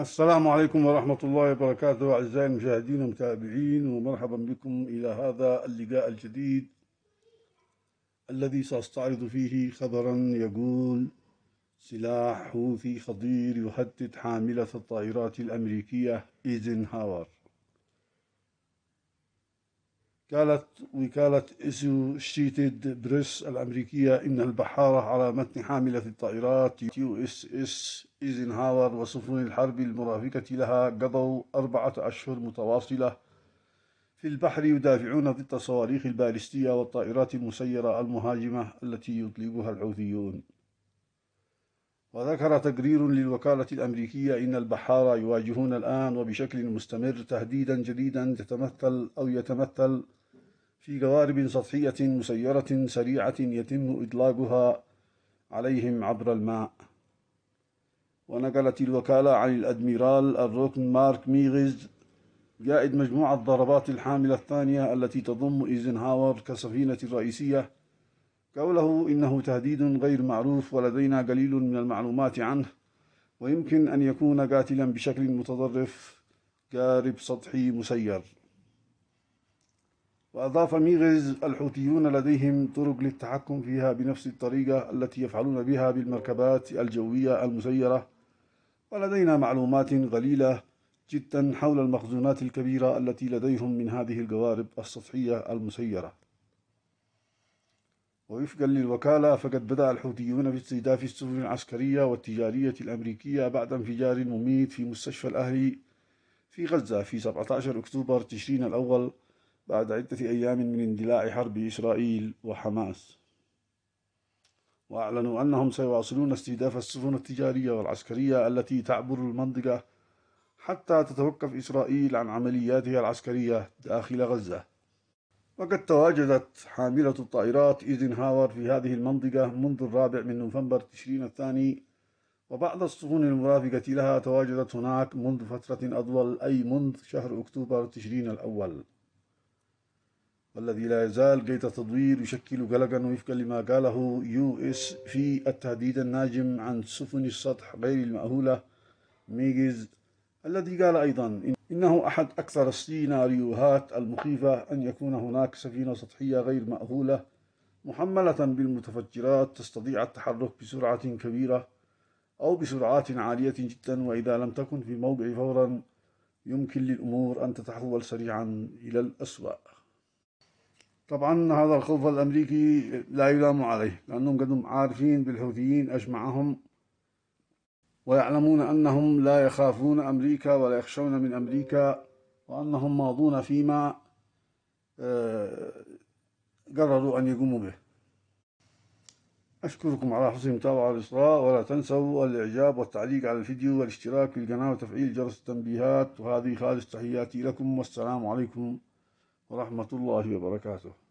السلام عليكم ورحمة الله وبركاته أعزائي المشاهدين والمتابعين ومرحبا بكم إلى هذا اللقاء الجديد الذي سأستعرض فيه خبرا يقول سلاح حوثي خطير يهدد حاملة الطائرات الأمريكية إيزنهاور قالت وكالة اسوشيتد بريس الأمريكية إن البحارة على متن حاملة الطائرات يو اس اس إيزنهاور وسفن الحرب المرافقة لها قضوا أربعة أشهر متواصلة في البحر يدافعون ضد الصواريخ البالستية والطائرات المسيرة المهاجمة التي يطلقها الحوثيون وذكر تقرير للوكالة الأمريكية إن البحارة يواجهون الآن وبشكل مستمر تهديدا جديدا تتمثل أو يتمثل في قوارب سطحية مسيرة سريعة يتم إدلاقها عليهم عبر الماء ونقلت الوكالة عن الأدميرال الركن مارك ميغز قائد مجموعة ضربات الحاملة الثانية التي تضم إيزنهاور كسفينة رئيسية قوله إنه تهديد غير معروف ولدينا قليل من المعلومات عنه ويمكن أن يكون قاتلا بشكل متطرف قارب سطحي مسير وأضاف ميغز الحوثيون لديهم طرق للتحكم فيها بنفس الطريقة التي يفعلون بها بالمركبات الجوية المسيرة ولدينا معلومات قليلة جدا حول المخزونات الكبيرة التي لديهم من هذه القوارب السطحية المسيرة ووفقا للوكالة فقد بدأ الحوثيون باستهداف السفن العسكرية والتجارية الأمريكية بعد انفجار مميت في مستشفى الأهلي في غزة في 17 أكتوبر تشرين الأول بعد عدة أيام من اندلاع حرب إسرائيل وحماس وأعلنوا أنهم سيواصلون استهداف السفن التجارية والعسكرية التي تعبر المنطقة حتى تتوقف إسرائيل عن عملياتها العسكرية داخل غزة وقد تواجدت حاملة الطائرات إيزنهاور في هذه المنطقة منذ الرابع من نوفمبر تشرين الثاني وبعض السفن المرافقة لها تواجدت هناك منذ فترة أطول أي منذ شهر أكتوبر تشرين الأول والذي لا يزال قيد التدوير يشكل قلقا وفقا لما قاله يو اس في التهديد الناجم عن سفن السطح غير المأهولة ميجز الذي قال أيضا إنه أحد أكثر السيناريوهات المخيفة أن يكون هناك سفينة سطحية غير مأهولة محملة بالمتفجرات تستطيع التحرك بسرعة كبيرة أو بسرعات عالية جدا وإذا لم تكن في موضع فورا يمكن للأمور أن تتحول سريعا إلى الأسوأ طبعا هذا الخوف الأمريكي لا يلام عليه لأنهم قدم عارفين بالحوثيين أجمعهم ويعلمون أنهم لا يخافون أمريكا ولا يخشون من أمريكا وأنهم ماضون فيما آه، قرروا أن يقوموا به أشكركم على حسن المتابعة والإصغاء ولا تنسوا الإعجاب والتعليق على الفيديو والاشتراك في القناة وتفعيل جرس التنبيهات وهذه خالص تحياتي لكم والسلام عليكم ورحمة الله وبركاته